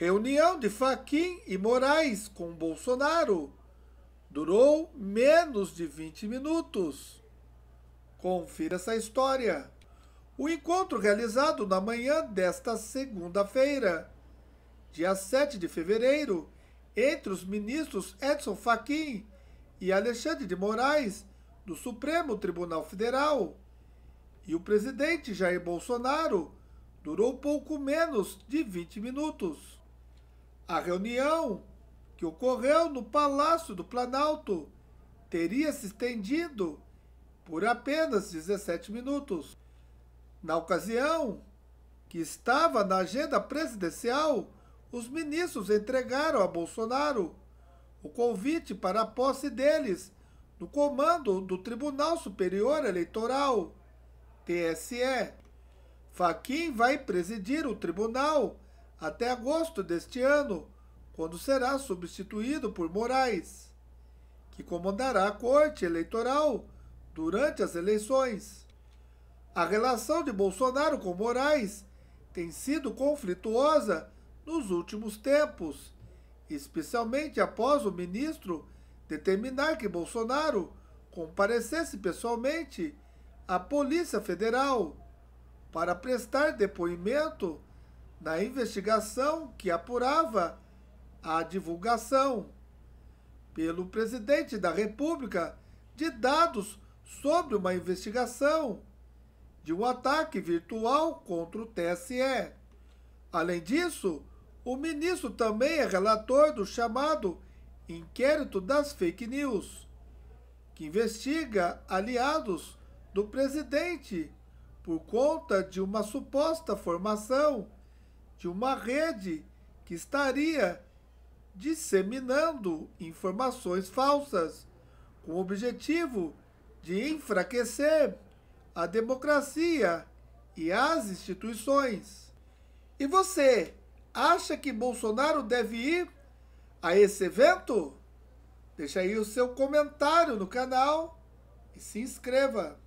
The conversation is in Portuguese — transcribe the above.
Reunião de Faquim e Moraes com Bolsonaro durou menos de 20 minutos. Confira essa história. O encontro realizado na manhã desta segunda-feira, dia 7 de fevereiro, entre os ministros Edson Fachin e Alexandre de Moraes, do Supremo Tribunal Federal, e o presidente Jair Bolsonaro, durou pouco menos de 20 minutos. A reunião que ocorreu no Palácio do Planalto teria se estendido por apenas 17 minutos. Na ocasião, que estava na agenda presidencial, os ministros entregaram a Bolsonaro o convite para a posse deles no comando do Tribunal Superior Eleitoral, TSE. Faquim vai presidir o tribunal até agosto deste ano, quando será substituído por Moraes, que comandará a Corte Eleitoral durante as eleições. A relação de Bolsonaro com Moraes tem sido conflituosa nos últimos tempos, especialmente após o ministro determinar que Bolsonaro comparecesse pessoalmente à Polícia Federal para prestar depoimento na investigação que apurava a divulgação pelo presidente da República de dados sobre uma investigação de um ataque virtual contra o TSE. Além disso, o ministro também é relator do chamado Inquérito das Fake News, que investiga aliados do presidente por conta de uma suposta formação de uma rede que estaria disseminando informações falsas com o objetivo de enfraquecer a democracia e as instituições. E você acha que Bolsonaro deve ir a esse evento? Deixe aí o seu comentário no canal e se inscreva.